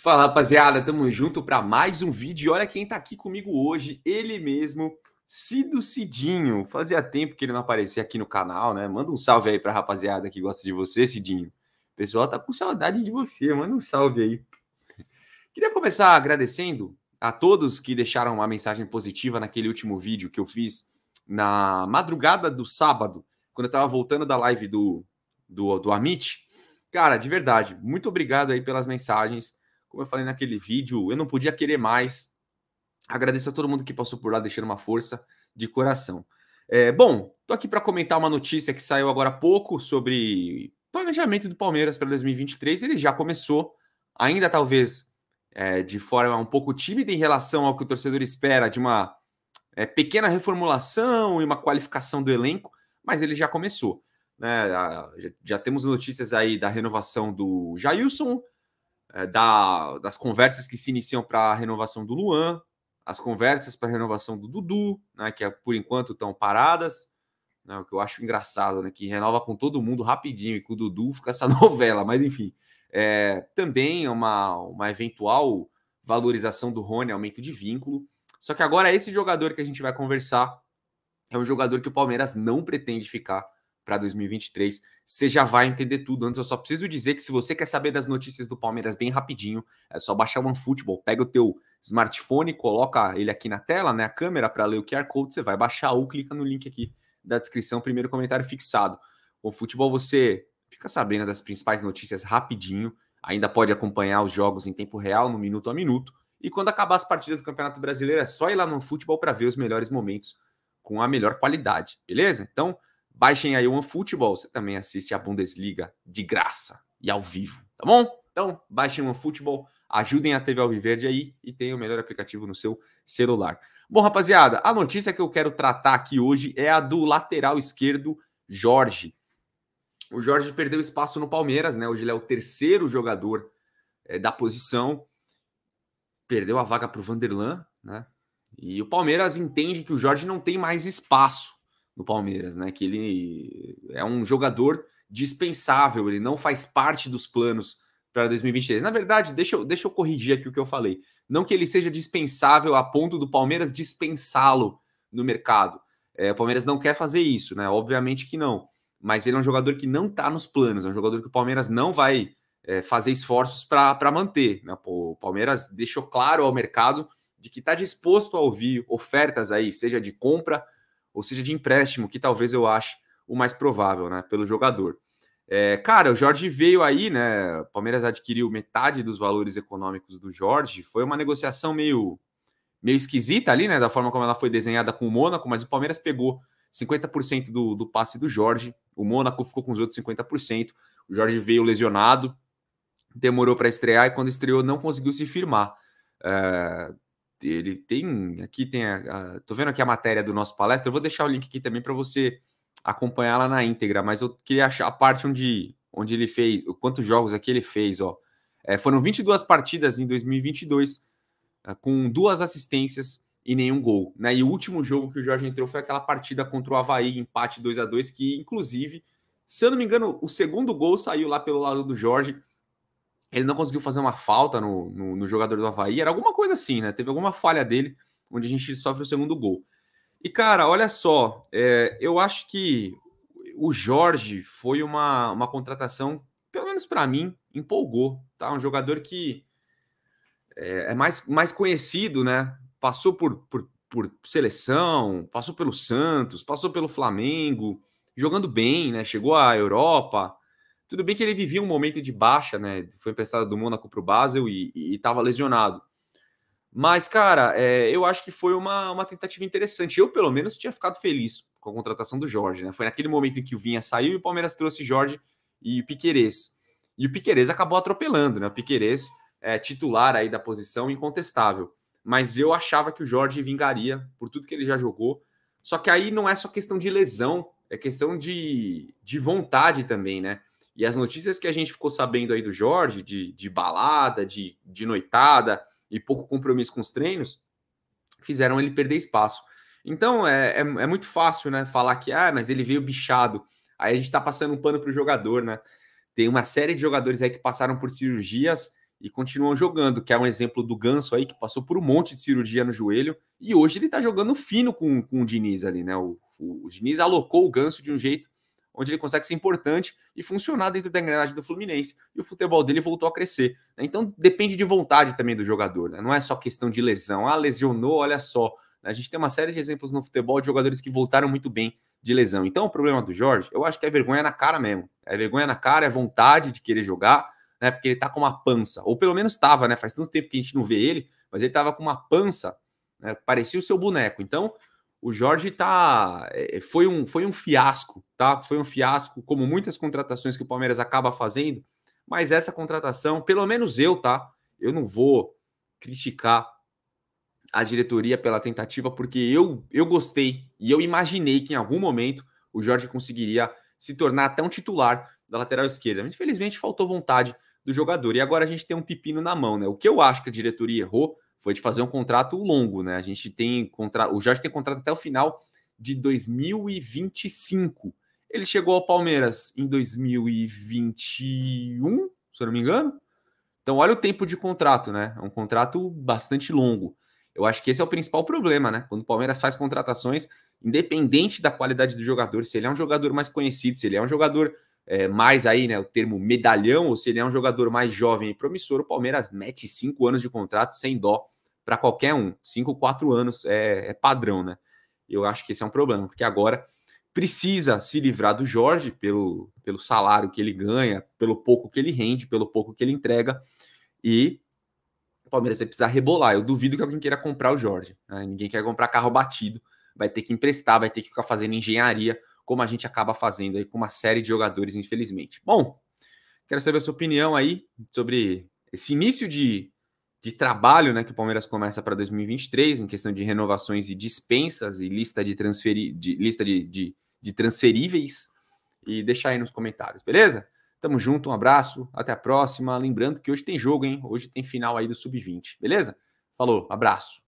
Fala rapaziada, tamo junto para mais um vídeo. E olha quem tá aqui comigo hoje, ele mesmo, Cido Cidinho. Fazia tempo que ele não aparecia aqui no canal, né? Manda um salve aí pra rapaziada que gosta de você, Cidinho. O pessoal tá com saudade de você, manda um salve aí. Queria começar agradecendo a todos que deixaram uma mensagem positiva naquele último vídeo que eu fiz na madrugada do sábado, quando eu tava voltando da live do, do, do Amit. Cara, de verdade, muito obrigado aí pelas mensagens. Como eu falei naquele vídeo, eu não podia querer mais. Agradeço a todo mundo que passou por lá, deixando uma força de coração. É, bom, tô aqui para comentar uma notícia que saiu agora há pouco sobre planejamento do Palmeiras para 2023. Ele já começou, ainda talvez é, de forma um pouco tímida em relação ao que o torcedor espera de uma é, pequena reformulação e uma qualificação do elenco, mas ele já começou. Né? Ah, já, já temos notícias aí da renovação do Jailson, é, da, das conversas que se iniciam para a renovação do Luan, as conversas para a renovação do Dudu, né, que é, por enquanto estão paradas. Né, o que eu acho engraçado, né, que renova com todo mundo rapidinho e com o Dudu fica essa novela, mas enfim. É, também é uma, uma eventual valorização do Rony, aumento de vínculo. Só que agora esse jogador que a gente vai conversar é um jogador que o Palmeiras não pretende ficar para 2023. Você já vai entender tudo. Antes, eu só preciso dizer que se você quer saber das notícias do Palmeiras bem rapidinho, é só baixar o OneFootball. Pega o teu smartphone, coloca ele aqui na tela, né, a câmera, para ler o QR Code. Você vai baixar ou clica no link aqui da descrição, primeiro comentário fixado. Com o futebol, você fica sabendo das principais notícias rapidinho. Ainda pode acompanhar os jogos em tempo real, no minuto a minuto. E quando acabar as partidas do Campeonato Brasileiro, é só ir lá no futebol para ver os melhores momentos com a melhor qualidade, beleza? Então, Baixem aí o OneFootball, você também assiste a Bundesliga de graça e ao vivo, tá bom? Então, baixem o OneFootball, ajudem a TV Alviverde aí e tenham o melhor aplicativo no seu celular. Bom, rapaziada, a notícia que eu quero tratar aqui hoje é a do lateral esquerdo Jorge. O Jorge perdeu espaço no Palmeiras, né? Hoje ele é o terceiro jogador é, da posição. Perdeu a vaga para o Vanderlan, né? E o Palmeiras entende que o Jorge não tem mais espaço no Palmeiras, né? Que ele é um jogador dispensável, ele não faz parte dos planos para 2023. Na verdade, deixa eu, deixa eu corrigir aqui o que eu falei. Não que ele seja dispensável a ponto do Palmeiras dispensá-lo no mercado. É, o Palmeiras não quer fazer isso, né? Obviamente que não. Mas ele é um jogador que não está nos planos, é um jogador que o Palmeiras não vai é, fazer esforços para manter. Né? O Palmeiras deixou claro ao mercado de que está disposto a ouvir ofertas aí, seja de compra ou seja de empréstimo, que talvez eu ache o mais provável, né, pelo jogador. É, cara, o Jorge veio aí, né? O Palmeiras adquiriu metade dos valores econômicos do Jorge. Foi uma negociação meio, meio esquisita ali, né? Da forma como ela foi desenhada com o Mônaco, mas o Palmeiras pegou 50% do, do passe do Jorge. O Mônaco ficou com os outros 50%. O Jorge veio lesionado, demorou para estrear e quando estreou não conseguiu se firmar. É, ele tem aqui tem a, a, tô vendo aqui a matéria do nosso palestra eu vou deixar o link aqui também para você acompanhar lá na íntegra mas eu queria achar a parte onde onde ele fez quantos jogos aqui ele fez ó é, foram 22 partidas em 2022 ah, com duas assistências e nenhum gol né e o último jogo que o Jorge entrou foi aquela partida contra o Havaí empate 2 a 2 que inclusive se eu não me engano o segundo gol saiu lá pelo lado do Jorge ele não conseguiu fazer uma falta no, no, no, jogador do Havaí, era alguma coisa assim, né? Teve alguma falha dele, onde a gente sofre o segundo gol. E, cara, olha só, é, eu acho que o Jorge foi uma, uma contratação, pelo menos para mim, empolgou, tá? Um jogador que é, é, mais, mais conhecido, né? Passou por, por, por seleção, passou pelo Santos, passou pelo Flamengo, jogando bem, né? Chegou à Europa, tudo bem que ele vivia um momento de baixa, né? Foi emprestado do Mônaco para o Basel e estava lesionado. Mas, cara, é, eu acho que foi uma, uma tentativa interessante. Eu, pelo menos, tinha ficado feliz com a contratação do Jorge, né? Foi naquele momento em que o Vinha saiu e o Palmeiras trouxe Jorge e Piquerez. E o Piquerez acabou atropelando, né? O Piquerez é titular aí da posição incontestável. Mas eu achava que o Jorge vingaria por tudo que ele já jogou. Só que aí não é só questão de lesão, é questão de, de vontade também, né? E as notícias que a gente ficou sabendo aí do Jorge, de, de balada, de, de noitada e pouco compromisso com os treinos, fizeram ele perder espaço. Então é, é, é, muito fácil, né? Falar que ah, mas ele veio bichado. Aí a gente tá passando um pano pro jogador, né? Tem uma série de jogadores aí que passaram por cirurgias e continuam jogando, que é um exemplo do Ganso aí, que passou por um monte de cirurgia no joelho, e hoje ele tá jogando fino com, com o Diniz ali, né? O, o, o Diniz alocou o Ganso de um jeito onde ele consegue ser importante e funcionar dentro da engrenagem do Fluminense. E o futebol dele voltou a crescer. Né? Então depende de vontade também do jogador, né? não é só questão de lesão. Ah, lesionou, olha só. Né? A gente tem uma série de exemplos no futebol de jogadores que voltaram muito bem de lesão. Então o problema do Jorge, eu acho que é vergonha na cara mesmo. É vergonha na cara, é vontade de querer jogar, né? Porque ele tá com uma pança, ou pelo menos estava, né? Faz tanto tempo que a gente não vê ele, mas ele estava com uma pança, né? parecia o seu boneco. Então o Jorge tá é, é, foi um foi um fiasco, tá? Foi um fiasco, como muitas contratações que o Palmeiras acaba fazendo, mas essa contratação, pelo menos eu, tá? Eu não vou criticar a diretoria pela tentativa, porque eu eu gostei e eu imaginei que em algum momento o Jorge conseguiria se tornar até um titular da lateral esquerda. Infelizmente faltou vontade do jogador e agora a gente tem um pepino na mão, né? O que eu acho que a diretoria errou foi de fazer um contrato longo, né? A gente tem contrato, o Jorge tem contrato até o final de 2025. Ele chegou ao Palmeiras em 2021, se eu não me engano. Então, olha o tempo de contrato, né? É um contrato bastante longo. Eu acho que esse é o principal problema, né? Quando o Palmeiras faz contratações, independente da qualidade do jogador, se ele é um jogador mais conhecido, se ele é um jogador é, mais aí, né, o termo medalhão, ou se ele é um jogador mais jovem e promissor, o Palmeiras mete cinco anos de contrato sem dó para qualquer um. Cinco, quatro anos é, é, padrão, né? Eu acho que esse é um problema, porque agora precisa se livrar do Jorge pelo, pelo salário que ele ganha, pelo pouco que ele rende, pelo pouco que ele entrega, e o Palmeiras vai precisar rebolar. Eu duvido que alguém queira comprar o Jorge. Né? Ninguém quer comprar carro batido, vai ter que emprestar, vai ter que ficar fazendo engenharia como a gente acaba fazendo aí com uma série de jogadores, infelizmente. Bom, quero saber a sua opinião aí sobre esse início de, de trabalho né, que o Palmeiras começa para 2023, em questão de renovações e dispensas e lista de, transferi de, lista de, de, de transferíveis. E deixar aí nos comentários, beleza? Tamo junto, um abraço, até a próxima. Lembrando que hoje tem jogo, hein? Hoje tem final aí do Sub-20, beleza? Falou, abraço.